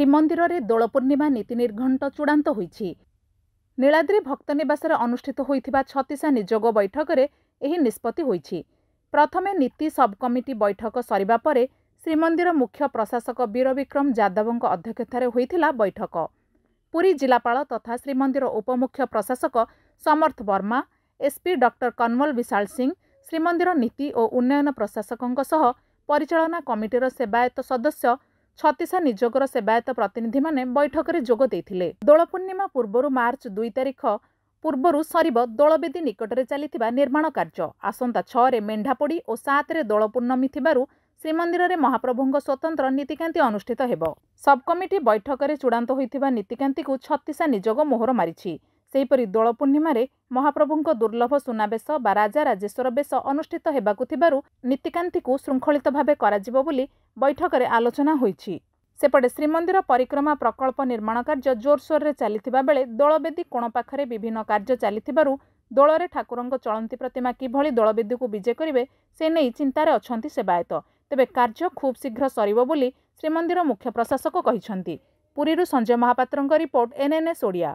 ଶ୍ରୀମନ୍ଦିରରେ ଦୋଳ ପୂର୍ଣ୍ଣିମା ନୀତି ନିର୍ଘଣ୍ଟ ଚୂଡ଼ାନ୍ତ ହୋଇଛି ନୀଳାଦ୍ରୀ ଭକ୍ତ ନିବାସରେ ଅନୁଷ୍ଠିତ ହୋଇଥିବା ଛତିଶା ନିଯୋଗ ବୈଠକରେ ଏହି ନିଷ୍ପତ୍ତି ହୋଇଛି ପ୍ରଥମେ ନୀତି ସବ୍କମିଟି ବୈଠକ ସରିବା ପରେ ଶ୍ରୀମନ୍ଦିର ମୁଖ୍ୟ ପ୍ରଶାସକ ବୀରବିକ୍ରମ ଯାଦବଙ୍କ ଅଧ୍ୟକ୍ଷତାରେ ହୋଇଥିଲା ବୈଠକ ପୁରୀ ଜିଲ୍ଲାପାଳ ତଥା ଶ୍ରୀମନ୍ଦିର ଉପମୁଖ୍ୟ ପ୍ରଶାସକ ସମର୍ଥ ବର୍ମା ଏସ୍ପି ଡକ୍ଟର କନ୍ମଲ ବିଶାଳ ସିଂ ଶ୍ରୀମନ୍ଦିର ନୀତି ଓ ଉନ୍ନୟନ ପ୍ରଶାସକଙ୍କ ସହ ପରିଚାଳନା କମିଟିର ସେବାୟତ ସଦସ୍ୟ ଛତିଶା ନିଯୋଗର ସେବାୟତ ପ୍ରତିନିଧିମାନେ ବୈଠକରେ ଯୋଗ ଦେଇଥିଲେ ଦୋଳ ପୂର୍ଣ୍ଣିମା ପୂର୍ବରୁ ମାର୍ଚ୍ଚ ଦୁଇ ତାରିଖ ପୂର୍ବରୁ ସରିବ ଦୋଳବେଦୀ ନିକଟରେ ଚାଲିଥିବା ନିର୍ମାଣ କାର୍ଯ୍ୟ ଆସନ୍ତା ଛଅରେ ମେଣ୍ଢାପୋଡ଼ି ଓ ସାତରେ ଦୋଳ ପୂର୍ଣ୍ଣମୀ ଥିବାରୁ ଶ୍ରୀମନ୍ଦିରରେ ମହାପ୍ରଭୁଙ୍କ ସ୍ୱତନ୍ତ୍ର ନୀତିକାନ୍ତି ଅନୁଷ୍ଠିତ ହେବ ସବ୍କମିଟି ବୈଠକରେ ଚୂଡ଼ାନ୍ତ ହୋଇଥିବା ନୀତିକାନ୍ତିକୁ ଛତିଶା ନିଯୋଗ ମୋହର ମାରିଛି ସେହିପରି ଦୋଳ ପୂର୍ଣ୍ଣିମାରେ ମହାପ୍ରଭୁଙ୍କ ଦୁର୍ଲଭ ସୁନାବେଶ ବା ରାଜା ରାଜେଶ୍ୱର ବେଶ ଅନୁଷ୍ଠିତ ହେବାକୁ ଥିବାରୁ ନୀତିକାନ୍ତିକୁ ଶୃଙ୍ଖଳିତ ଭାବେ କରାଯିବ ବୋଲି ବୈଠକରେ ଆଲୋଚନା ହୋଇଛି ସେପଟେ ଶ୍ରୀମନ୍ଦିର ପରିକ୍ରମା ପ୍ରକଳ୍ପ ନିର୍ମାଣ କାର୍ଯ୍ୟ ଜୋରସୋରରେ ଚାଲିଥିବା ବେଳେ ଦୋଳବେଦୀ କୋଣ ପାଖରେ ବିଭିନ୍ନ କାର୍ଯ୍ୟ ଚାଲିଥିବାରୁ ଦୋଳରେ ଠାକୁରଙ୍କ ଚଳନ୍ତି ପ୍ରତିମା କିଭଳି ଦୋଳବେଦୀକୁ ବିଜେ କରିବେ ସେ ନେଇ ଚିନ୍ତାରେ ଅଛନ୍ତି ସେବାୟତ ତେବେ କାର୍ଯ୍ୟ ଖୁବ୍ ଶୀଘ୍ର ସରିବ ବୋଲି ଶ୍ରୀମନ୍ଦିର ମୁଖ୍ୟ ପ୍ରଶାସକ କହିଛନ୍ତି ପୁରୀରୁ ସଞ୍ଜୟ ମହାପାତ୍ରଙ୍କ ରିପୋର୍ଟ ଏନ୍ଏନ୍ଏସ୍ ଓଡ଼ିଆ